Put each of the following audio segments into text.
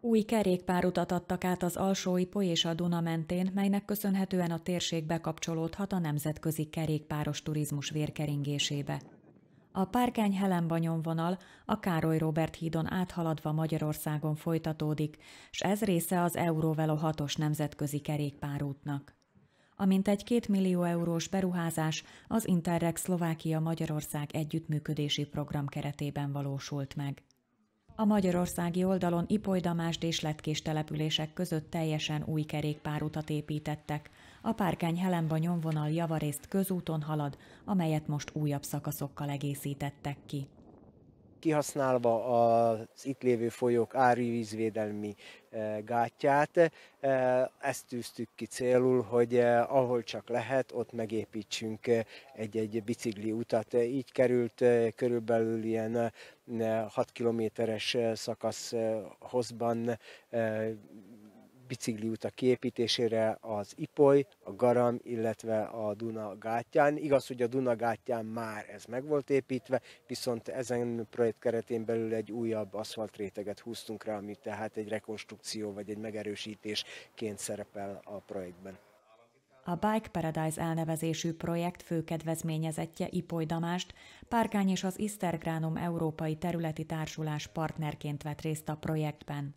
Új kerékpárutat adtak át az Po és a Duna mentén, melynek köszönhetően a térség bekapcsolódhat a nemzetközi kerékpáros turizmus vérkeringésébe. A Párkány Helenbanyon vonal a Károly Robert hídon áthaladva Magyarországon folytatódik, s ez része az Eurovelo 6-os nemzetközi kerékpárútnak. Amint egy 2 millió eurós beruházás az Interreg Szlovákia-Magyarország együttműködési program keretében valósult meg. A magyarországi oldalon Ipolydamást és Letkés települések között teljesen új kerékpárutat építettek. A Párkány Helenba nyomvonal javarészt közúton halad, amelyet most újabb szakaszokkal egészítettek ki kihasználva az itt lévő folyók árvízvédelmi e, gátját. E, ezt tűztük ki célul, hogy e, ahol csak lehet, ott megépítsünk egy-egy bicikli utat. Így került körülbelül ilyen 6 kilométeres szakasz hozban utak kiépítésére az Ipoly, a Garam, illetve a Duna gátján. Igaz, hogy a Duna gátján már ez meg volt építve, viszont ezen projekt keretén belül egy újabb aszfaltréteget húztunk rá, ami tehát egy rekonstrukció vagy egy megerősítésként szerepel a projektben. A Bike Paradise elnevezésű projekt főkedvezményezettje Ipoly Damást, Párkány és az Istergránum Európai Területi Társulás partnerként vett részt a projektben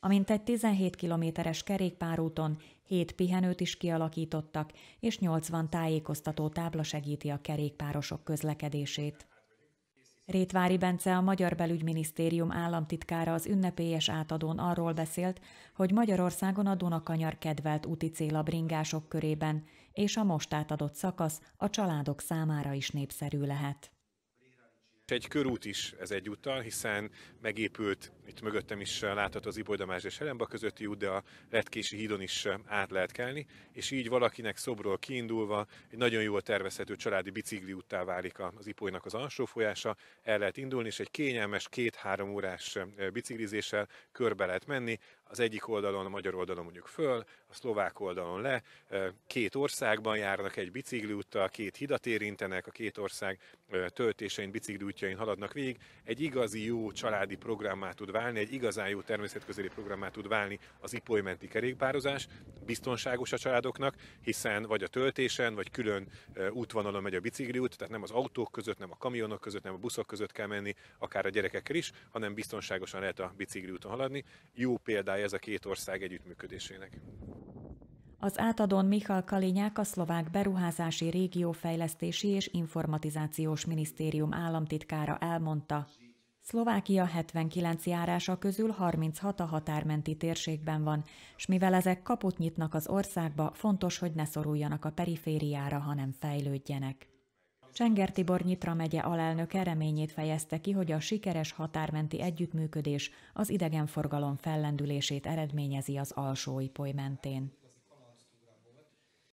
amint egy 17 kilométeres kerékpárúton 7 pihenőt is kialakítottak, és 80 tájékoztató tábla segíti a kerékpárosok közlekedését. Rétvári Bence a Magyar Belügyminisztérium államtitkára az ünnepélyes átadón arról beszélt, hogy Magyarországon a Dunakanyar kedvelt úti cél a bringások körében, és a most átadott szakasz a családok számára is népszerű lehet. És egy körút is ez egyúttal, hiszen megépült, itt mögöttem is látható az Iboldamázs és Helemba közötti út, de a Retkési hídon is át lehet kelni, és így valakinek szobról kiindulva egy nagyon jól tervezhető családi bicikli úttá válik az Ipolynak az alsó folyása, el lehet indulni, és egy kényelmes két-három órás biciklizéssel körbe lehet menni, az egyik oldalon, a magyar oldalon mondjuk föl, a szlovák oldalon le, két országban járnak egy bicikliúttal, két hidat érintenek, a két ország töltésein bicikliút útjain haladnak végig, egy igazi jó családi programmá tud válni, egy igazán jó természetközeli programmá tud válni az ipolymenti kerékpározás, biztonságos a családoknak, hiszen vagy a töltésen, vagy külön útvonalon megy a út, tehát nem az autók között, nem a kamionok között, nem a buszok között kell menni, akár a gyerekekkel is, hanem biztonságosan lehet a úton haladni. Jó példája ez a két ország együttműködésének. Az átadón Michal Kalinyák a szlovák beruházási régiófejlesztési és informatizációs minisztérium államtitkára elmondta, Szlovákia 79 járása közül 36 a határmenti térségben van, s mivel ezek kaput nyitnak az országba, fontos, hogy ne szoruljanak a perifériára, hanem fejlődjenek. Csenger Tibor Nyitra megye alelnöke reményét fejezte ki, hogy a sikeres határmenti együttműködés az idegenforgalom fellendülését eredményezi az alsó ipoly mentén.